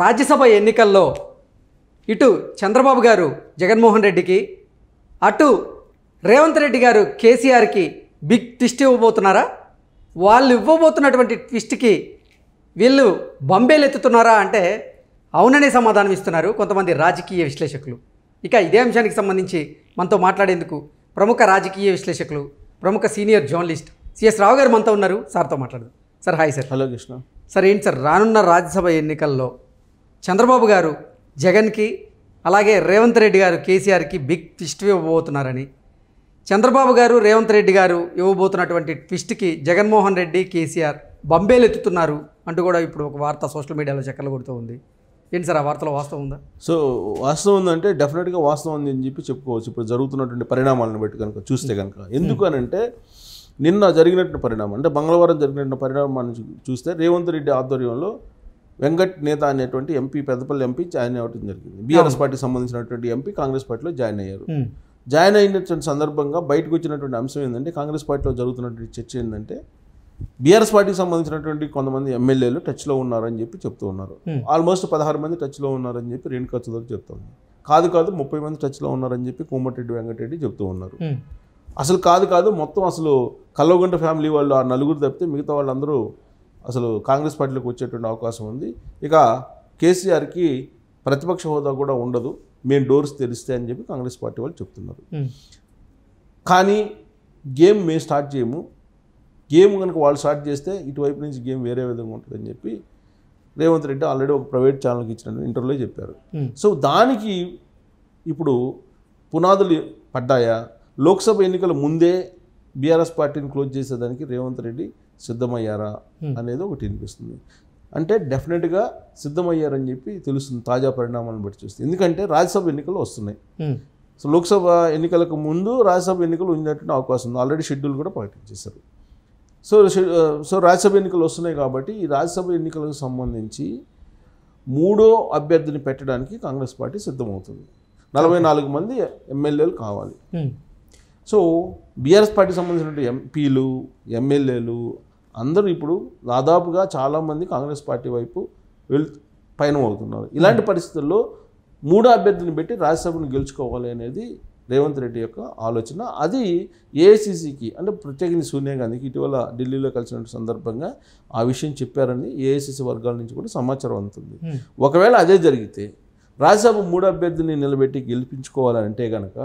రాజ్యసభ ఎన్నికల్లో ఇటు చంద్రబాబు గారు జగన్మోహన్ రెడ్డికి అటు రేవంత్ రెడ్డి గారు కేసీఆర్కి బిగ్ ట్విస్ట్ ఇవ్వబోతున్నారా వాళ్ళు ఇవ్వబోతున్నటువంటి ట్విస్ట్కి వీళ్ళు బంబేలెత్తుతున్నారా అంటే అవుననే సమాధానం ఇస్తున్నారు కొంతమంది రాజకీయ విశ్లేషకులు ఇక ఇదే అంశానికి సంబంధించి మనతో మాట్లాడేందుకు ప్రముఖ రాజకీయ విశ్లేషకులు ప్రముఖ సీనియర్ జర్నలిస్ట్ సిఎస్ రావు గారు మనతో ఉన్నారు సార్తో మాట్లాడదు sir hi sir hello Krishna sir ఏంటి సార్ రానున్న రాజ్యసభ ఎన్నికల్లో చంద్రబాబు గారు జగన్కి అలాగే రేవంత్ రెడ్డి గారు కేసీఆర్కి బిగ్ ట్విస్ట్ ఇవ్వబోతున్నారని చంద్రబాబు గారు రేవంత్ రెడ్డి గారు ఇవ్వబోతున్నటువంటి ట్విస్ట్కి జగన్మోహన్ రెడ్డి కేసీఆర్ బంబేలెత్తుతున్నారు అంటూ కూడా ఇప్పుడు ఒక వార్త సోషల్ మీడియాలో చక్కలు కొడుతూ ఉంది ఏంటి సార్ ఆ వార్తలో వాస్తవం ఉందా సో వాస్తవం ఉందంటే డెఫినెట్గా వాస్తవం ఉంది అని చెప్పి చెప్పుకోవచ్చు ఇప్పుడు జరుగుతున్నటువంటి పరిణామాలను బట్టి కనుక చూస్తే కనుక hmm. ఎందుకు అంటే నిన్న జరిగినటువంటి పరిణామం అంటే మంగళవారం జరిగినటువంటి పరిణామాన్ని చూస్తే రేవంత్ రెడ్డి ఆధ్వర్యంలో వెంకట్ నేత అనేటువంటి ఎంపీ పెద్దపల్లి ఎంపీ జాయిన్ అవ్వడం జరిగింది బీఆర్ఎస్ పార్టీకి సంబంధించినటువంటి ఎంపీ కాంగ్రెస్ పార్టీలో జాయిన్ అయ్యారు జాయిన్ అయినటువంటి సందర్భంగా బయటకు వచ్చినటువంటి అంశం ఏంటంటే కాంగ్రెస్ పార్టీలో జరుగుతున్నటువంటి చర్చ ఏంటంటే బీఆర్ఎస్ పార్టీకి సంబంధించినటువంటి కొంతమంది ఎమ్మెల్యేలు టచ్లో ఉన్నారని చెప్పి చెప్తూ ఉన్నారు ఆల్మోస్ట్ పదహారు మంది టచ్లో ఉన్నారని చెప్పి రేణుకా చౌదరి చెప్తోంది కాదు కాదు ముప్పై మంది టచ్లో ఉన్నారని చెప్పి కోమటిరెడ్డి వెంకటరెడ్డి చెప్తూ ఉన్నారు అసలు కాదు కాదు మొత్తం అసలు కల్లవగంట ఫ్యామిలీ వాళ్ళు ఆ నలుగురు తప్పితే మిగతా వాళ్ళందరూ అసలు కాంగ్రెస్ పార్టీలోకి వచ్చేటువంటి అవకాశం ఉంది ఇక కేసీఆర్కి ప్రతిపక్ష హోదా కూడా ఉండదు మేము డోర్స్ తెరిస్తే అని చెప్పి కాంగ్రెస్ పార్టీ వాళ్ళు చెప్తున్నారు కానీ గేమ్ మేము స్టార్ట్ చేయము గేమ్ కనుక వాళ్ళు స్టార్ట్ చేస్తే ఇటువైపు నుంచి గేమ్ వేరే విధంగా ఉంటుందని చెప్పి రేవంత్ రెడ్డి ఆల్రెడీ ఒక ప్రైవేట్ ఛానల్కి ఇచ్చిన ఇంటర్వ్యూలో చెప్పారు సో దానికి ఇప్పుడు పునాదులు పడ్డాయా లోక్సభ ఎన్నికల ముందే బీఆర్ఎస్ పార్టీని క్లోజ్ చేసేదానికి రేవంత్ రెడ్డి సిద్ధమయ్యారా అనేది ఒకటి వినిపిస్తుంది అంటే డెఫినెట్గా సిద్ధమయ్యారని చెప్పి తెలుస్తుంది తాజా పరిణామాలను బట్టి చూస్తుంది ఎందుకంటే రాజ్యసభ ఎన్నికలు వస్తున్నాయి సో లోక్సభ ఎన్నికలకు ముందు రాజ్యసభ ఎన్నికలు ఉన్నటువంటి అవకాశం ఉంది ఆల్రెడీ షెడ్యూల్ కూడా ప్రకటించేశారు సో సో రాజ్యసభ ఎన్నికలు వస్తున్నాయి కాబట్టి ఈ రాజ్యసభ ఎన్నికలకు సంబంధించి మూడో అభ్యర్థిని పెట్టడానికి కాంగ్రెస్ పార్టీ సిద్ధమవుతుంది నలభై నాలుగు మంది ఎమ్మెల్యేలు కావాలి సో బీఆర్ఎస్ పార్టీకి సంబంధించిన ఎంపీలు ఎమ్మెల్యేలు అందరూ ఇప్పుడు దాదాపుగా చాలామంది కాంగ్రెస్ పార్టీ వైపు వెళ్ పయనం అవుతున్నారు ఇలాంటి పరిస్థితుల్లో మూడు అభ్యర్థిని పెట్టి రాజ్యసభను గెలుచుకోవాలి అనేది రేవంత్ రెడ్డి యొక్క ఆలోచన అది ఏఐసిసికి అంటే ప్రత్యేకించి సోనియా గాంధీకి ఇటీవల ఢిల్లీలో కలిసిన సందర్భంగా ఆ విషయం చెప్పారని ఏఐసిసి వర్గాల నుంచి కూడా సమాచారం అందుతుంది ఒకవేళ అదే జరిగితే రాజ్యసభ మూడు అభ్యర్థిని నిలబెట్టి గెలిపించుకోవాలంటే కనుక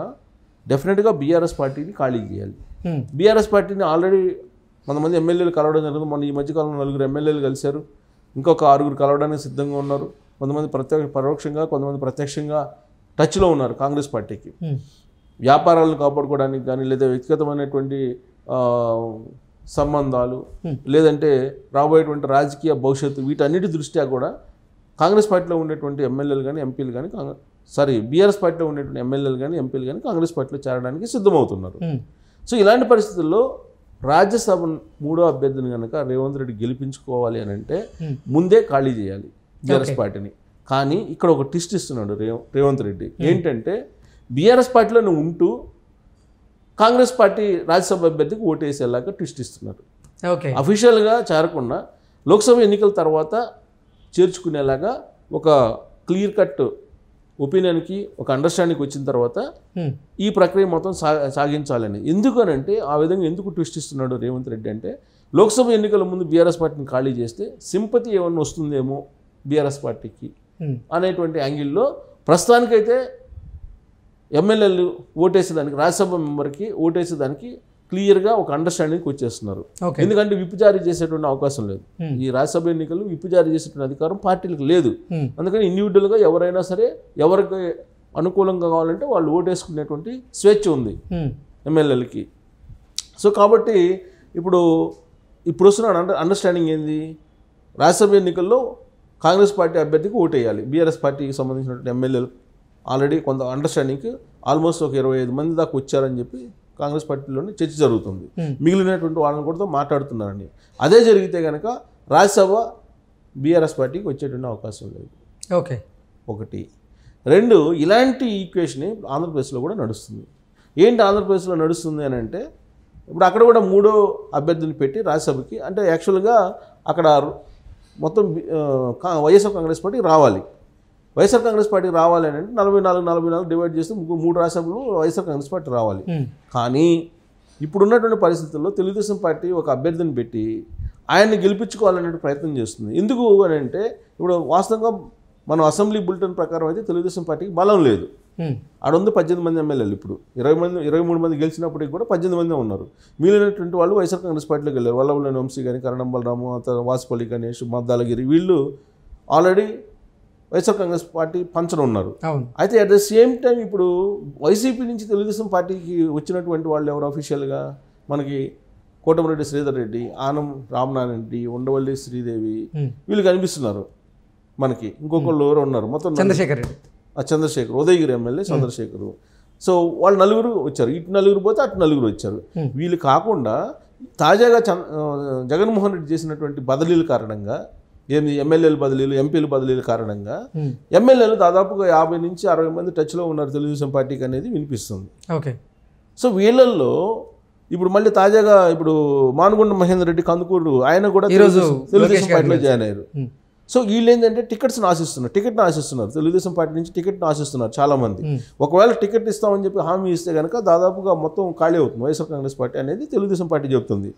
డెఫినెట్గా బీఆర్ఎస్ పార్టీని ఖాళీ చేయాలి బీఆర్ఎస్ పార్టీని ఆల్రెడీ కొంతమంది ఎమ్మెల్యేలు కలవడం జరిగింది మొన్న ఈ మధ్యకాలంలో నలుగురు ఎమ్మెల్యేలు కలిశారు ఇంకొక ఆరుగురు కలవడానికి సిద్ధంగా ఉన్నారు కొంతమంది ప్రత్యక్ష పరోక్షంగా కొంతమంది ప్రత్యక్షంగా టచ్లో ఉన్నారు కాంగ్రెస్ పార్టీకి వ్యాపారాలను కాపాడుకోవడానికి కానీ లేదా వ్యక్తిగతమైనటువంటి సంబంధాలు లేదంటే రాబోయేటువంటి రాజకీయ భవిష్యత్తు వీటన్నిటి దృష్ట్యా కూడా కాంగ్రెస్ పార్టీలో ఉండేటువంటి ఎమ్మెల్యేలు కానీ ఎంపీలు కానీ సారీ బీఆర్ఎస్ పార్టీలో ఉండేటువంటి ఎమ్మెల్యేలు కానీ ఎంపీలు కానీ కాంగ్రెస్ పార్టీలో చేరడానికి సిద్ధమవుతున్నారు సో ఇలాంటి పరిస్థితుల్లో రాజ్యసభ మూడో అభ్యర్థిని కనుక రేవంత్ రెడ్డి గెలిపించుకోవాలి అని అంటే hmm. ముందే ఖాళీ చేయాలి బీఆర్ఎస్ పార్టీని కానీ ఇక్కడ ఒక టిస్ట్ ఇస్తున్నాడు రేవంత్ రెడ్డి hmm. ఏంటంటే బీఆర్ఎస్ పార్టీలోనే ఉంటూ కాంగ్రెస్ పార్టీ రాజ్యసభ అభ్యర్థికి ఓటేసేలాగా ట్విస్ట్ ఇస్తున్నారు అఫీషియల్గా చేరకుండా లోక్సభ ఎన్నికల తర్వాత చేర్చుకునేలాగా ఒక క్లియర్ కట్ ఒపీనియన్కి ఒక అండర్స్టాండింగ్ వచ్చిన తర్వాత ఈ ప్రక్రియ మొత్తం సాగించాలని ఎందుకనంటే ఆ విధంగా ఎందుకు ట్విస్ట్ ఇస్తున్నాడు రేవంత్ రెడ్డి అంటే లోక్సభ ఎన్నికల ముందు బీఆర్ఎస్ పార్టీని ఖాళీ చేస్తే సింపతి ఏమన్నా వస్తుందేమో బీఆర్ఎస్ పార్టీకి అనేటువంటి యాంగిల్లో ప్రస్తుతానికైతే ఎమ్మెల్యేలు ఓటేసేదానికి రాజ్యసభ మెంబర్కి ఓటేసేదానికి క్లియర్గా ఒక అండర్స్టాండింగ్కి వచ్చేస్తున్నారు ఎందుకంటే విప్పు జారీ చేసేటువంటి అవకాశం లేదు ఈ రాజ్యసభ ఎన్నికలు విప్పు జారీ చేసేటువంటి అధికారం పార్టీలకు లేదు అందుకని ఇండివిజువల్గా ఎవరైనా సరే ఎవరికి అనుకూలంగా కావాలంటే వాళ్ళు ఓటేసుకునేటువంటి స్వేచ్ఛ ఉంది ఎమ్మెల్యేలకి సో కాబట్టి ఇప్పుడు ఇప్పుడు వస్తున్న అండర్ అండర్స్టాండింగ్ ఏంది రాజ్యసభ ఎన్నికల్లో కాంగ్రెస్ పార్టీ అభ్యర్థికి ఓటేయాలి బీఆర్ఎస్ పార్టీకి సంబంధించినటువంటి ఎమ్మెల్యేలు ఆల్రెడీ కొంత అండర్స్టాండింగ్కి ఆల్మోస్ట్ ఒక ఇరవై ఐదు మంది దాకా వచ్చారని చెప్పి కాంగ్రెస్ పార్టీలోనే చర్చ జరుగుతుంది మిగిలినటువంటి వాళ్ళని కూడా మాట్లాడుతున్నారండి అదే జరిగితే కనుక రాజ్యసభ బీఆర్ఎస్ పార్టీకి వచ్చేటువంటి అవకాశం లేదు ఓకే ఒకటి రెండు ఇలాంటి ఈక్వేషన్ ఆంధ్రప్రదేశ్లో కూడా నడుస్తుంది ఏంటి ఆంధ్రప్రదేశ్లో నడుస్తుంది అని అంటే ఇప్పుడు అక్కడ కూడా మూడో అభ్యర్థిని పెట్టి రాజ్యసభకి అంటే యాక్చువల్గా అక్కడ మొత్తం వైఎస్ఆర్ కాంగ్రెస్ పార్టీ రావాలి వైఎస్ఆర్ కాంగ్రెస్ పార్టీకి రావాలి అని అంటే నలభై నాలుగు నలభై నాలుగు డివైడ్ చేస్తే ముగ్గురు మూడు రాష్ట్రాలు వైఎస్ఆర్ కాంగ్రెస్ పార్టీ రావాలి hmm. కానీ ఇప్పుడున్నటువంటి పరిస్థితుల్లో తెలుగుదేశం పార్టీ ఒక అభ్యర్థిని పెట్టి ఆయన్ని గెలిపించుకోవాలనే ప్రయత్నం చేస్తుంది ఎందుకు అని అంటే ఇప్పుడు వాస్తవంగా మనం అసెంబ్లీ బులెటిన్ ప్రకారం అయితే తెలుగుదేశం పార్టీకి బలం లేదు hmm. ఆడ ఉంది పద్దెనిమిది మంది ఎమ్మెల్యేలు ఇప్పుడు ఇరవై మంది ఇరవై మూడు మంది గెలిచినప్పటికి కూడా పద్దెనిమిది మంది ఉన్నారు మిగిలినటువంటి వాళ్ళు వైఎస్ఆర్ కాంగ్రెస్ పార్టీలోకి వెళ్ళారు వల్లభులేని వంశీ కానీ కరణం బలరాము వాసుపల్లి గణేష్ మద్దాలగిరి వీళ్ళు ఆల్రెడీ వైఎస్ఆర్ కాంగ్రెస్ పార్టీ పంచన ఉన్నారు అయితే అట్ ద సేమ్ టైం ఇప్పుడు వైసీపీ నుంచి తెలుగుదేశం పార్టీకి వచ్చినటువంటి వాళ్ళు ఎవరు అఫీషియల్గా మనకి కోటమిరెడ్డి శ్రీధర్ రెడ్డి ఆనం రామనారాయణ రెడ్డి ఉండవల్లి శ్రీదేవి వీళ్ళు కనిపిస్తున్నారు మనకి ఇంకొకళ్ళు ఎవరు ఉన్నారు మొత్తం చంద్రశేఖర్ రెడ్డి చంద్రశేఖర్ ఉదయగిరి ఎమ్మెల్యే చంద్రశేఖర్ సో వాళ్ళు నలుగురు వచ్చారు ఇటు నలుగురు పోతే అటు నలుగురు వచ్చారు వీళ్ళు కాకుండా తాజాగా జగన్మోహన్ రెడ్డి చేసినటువంటి బదిలీల కారణంగా ఎనిమిది ఎమ్మెల్యేల బదిలీలు ఎంపీల బదిలీల కారణంగా hmm. ఎమ్మెల్యేలు దాదాపుగా యాభై నుంచి అరవై మంది టచ్లో ఉన్నారు తెలుగుదేశం పార్టీకి అనేది వినిపిస్తుంది ఓకే సో వీళ్ళల్లో ఇప్పుడు మళ్ళీ తాజాగా ఇప్పుడు మానుగుండ మహేందర్ రెడ్డి కందుకూరు ఆయన కూడా తెలుగుదేశం పార్టీలో జాయిన్ అయ్యారు hmm. సో వీళ్ళు ఏంటంటే టికెట్స్ని ఆశిస్తున్నారు టికెట్ని ఆశిస్తున్నారు తెలుగుదేశం పార్టీ నుంచి టికెట్ని ఆశిస్తున్నారు చాలామంది ఒకవేళ టికెట్ ఇస్తామని చెప్పి హామీ ఇస్తే కనుక దాదాపుగా మొత్తం ఖాళీ అవుతుంది వైఎస్ఆర్ కాంగ్రెస్ పార్టీ అనేది తెలుగుదేశం పార్టీ చెబుతుంది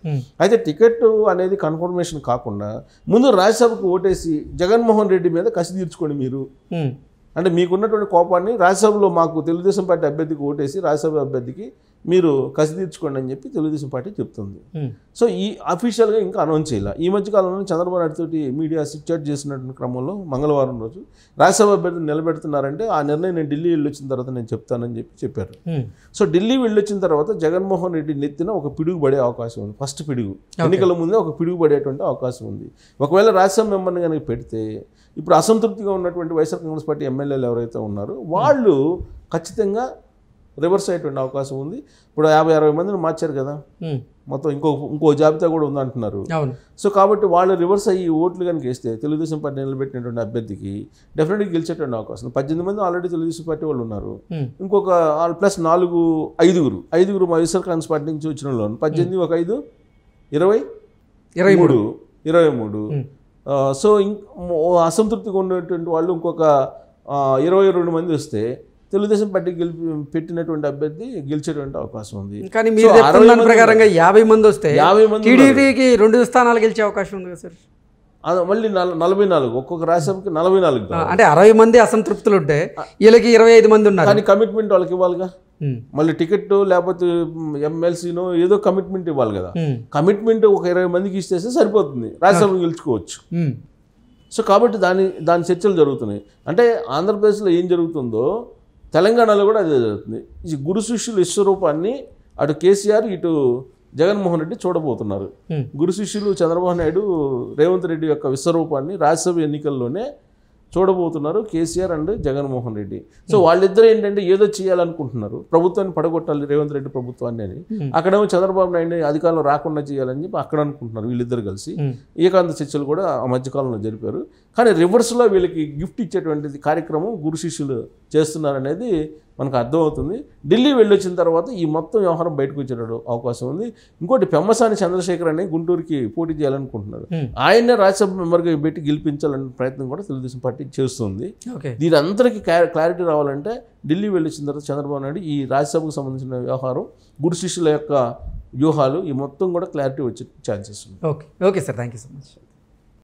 అయితే టికెట్ అనేది కన్ఫర్మేషన్ కాకుండా ముందు రాజ్యసభకు ఓటేసి జగన్మోహన్ రెడ్డి మీద కసి తీర్చుకోండి మీరు అంటే మీకున్నటువంటి కోపాన్ని రాజ్యసభలో మాకు తెలుగుదేశం పార్టీ అభ్యర్థికి ఓటేసి రాజ్యసభ అభ్యర్థికి మీరు కసి తీర్చుకోండి అని చెప్పి తెలుగుదేశం పార్టీ చెప్తుంది సో ఈ అఫీషియల్గా ఇంకా అనౌన్స్ చేయాలి ఈ మధ్య కాలంలో చంద్రబాబు నాయుడు తోటి మీడియా చర్చ చేసినటువంటి క్రమంలో మంగళవారం రోజు రాజ్యసభ అభ్యర్థిని నిలబెడుతున్నారంటే ఆ నిర్ణయం నేను ఢిల్లీ వెళ్ళొచ్చిన తర్వాత నేను చెప్తానని చెప్పి చెప్పారు సో ఢిల్లీ వెళ్ళొచ్చిన తర్వాత జగన్మోహన్ రెడ్డి నెత్తిన ఒక పిడుగు పడే అవకాశం ఉంది ఫస్ట్ పిడుగు ఎన్నికల ముందే ఒక పిడుగు పడేటువంటి అవకాశం ఉంది ఒకవేళ రాజ్యసభ మెంబర్ని కనుక పెడితే ఇప్పుడు అసంతృప్తిగా ఉన్నటువంటి వైఎస్ఆర్ కాంగ్రెస్ పార్టీ ఎమ్మెల్యేలు ఎవరైతే ఉన్నారో వాళ్ళు ఖచ్చితంగా రివర్స్ అయ్యేటువంటి అవకాశం ఉంది ఇప్పుడు యాభై అరవై మందిని మార్చారు కదా మొత్తం ఇంకో ఇంకో జాబితా కూడా ఉందంటున్నారు సో కాబట్టి వాళ్ళు రివర్స్ అయ్యి ఓట్లు కనుక వేస్తే తెలుగుదేశం పార్టీ నిలబెట్టినటువంటి అభ్యర్థికి డెఫినెట్గా గెలిచేటువంటి అవకాశం పద్దెనిమిది మంది ఆల్రెడీ తెలుగుదేశం పార్టీ వాళ్ళు ఉన్నారు ఇంకొక ప్లస్ నాలుగు ఐదుగురు ఐదుగురు మా వైఎస్ఆర్ కాంగ్రెస్ పార్టీ నుంచి వచ్చిన వాళ్ళు పద్దెనిమిది ఒక ఐదు ఇరవై ఇరవై మూడు ఇరవై మూడు సో అసంతృప్తిగా ఉన్నటువంటి వాళ్ళు ఇంకొక ఇరవై రెండు మంది వస్తే తెలుగుదేశం పార్టీ గెలిపి పెట్టినటువంటి అభ్యర్థి గెలిచేటువంటి అవకాశం ఉంది కానీ మీరు దాని ప్రకారంగా యాభై మంది వస్తే యాభై మంది టీడీపీకి రెండు స్థానాలు గెలిచే అవకాశం ఉంది కదా సార్ మళ్ళీ నలభై నాలుగు ఒక్కొక్క రాజ్యసభకి నలభై నాలుగు అంటే అరవై మంది అసంతృప్తులు ఉంటే వీళ్ళకి ఇరవై ఐదు మంది ఉన్నారు కానీ కమిట్మెంట్ వాళ్ళకి ఇవ్వాలిగా మళ్ళీ టికెట్ లేకపోతే ఎమ్మెల్సీను ఏదో కమిట్మెంట్ ఇవ్వాలి కదా కమిట్మెంట్ ఒక ఇరవై మందికి ఇస్తేస్తే సరిపోతుంది రాజ్యసభను గెలుచుకోవచ్చు సో కాబట్టి దాని దాని చర్చలు జరుగుతున్నాయి అంటే ఆంధ్రప్రదేశ్లో ఏం జరుగుతుందో తెలంగాణలో కూడా అదే జరుగుతుంది ఈ గురు శిష్యుల విశ్వరూపాన్ని అటు కేసీఆర్ ఇటు జగన్మోహన్ రెడ్డి చూడబోతున్నారు గురు శిష్యులు చంద్రబాబు నాయుడు రేవంత్ రెడ్డి యొక్క విశ్వరూపాన్ని రాజ్యసభ ఎన్నికల్లోనే చూడబోతున్నారు కేసీఆర్ అండ్ జగన్మోహన్ రెడ్డి సో వాళ్ళిద్దరు ఏంటంటే ఏదో చేయాలనుకుంటున్నారు ప్రభుత్వాన్ని పడగొట్టాలి రేవంత్ రెడ్డి ప్రభుత్వాన్ని అని hmm. అక్కడేమో చంద్రబాబు నాయుడు అధికారులు రాకుండా చేయాలని చెప్పి అక్కడ అనుకుంటున్నారు వీళ్ళిద్దరు కలిసి hmm. ఏకాంత చర్చలు కూడా ఆ మధ్యకాలంలో జరిపారు కానీ రివర్స్లో వీళ్ళకి గిఫ్ట్ ఇచ్చేటువంటి కార్యక్రమం గురు శిష్యులు చేస్తున్నారనేది మనకు అర్థమవుతుంది ఢిల్లీ వెళ్ళొచ్చిన తర్వాత ఈ మొత్తం వ్యవహారం బయటకు వచ్చేటప్పుడు అవకాశం ఉంది ఇంకోటి పెమ్మసాని చంద్రశేఖర్ అని గుంటూరుకి పోటీ చేయాలనుకుంటున్నాడు ఆయనే రాజ్యసభ మెంబర్గా పెట్టి గెలిపించాలనే ప్రయత్నం కూడా తెలుగుదేశం పార్టీ చేస్తుంది దీని అందరికీ క్లారిటీ రావాలంటే ఢిల్లీ వెళ్ళొచ్చిన తర్వాత చంద్రబాబు నాయుడు ఈ రాజ్యసభకు సంబంధించిన వ్యవహారం గురు శిష్యుల యొక్క వ్యూహాలు ఈ మొత్తం కూడా క్లారిటీ వచ్చే ఛాన్సెస్ ఉంది okay okay sir thank you so much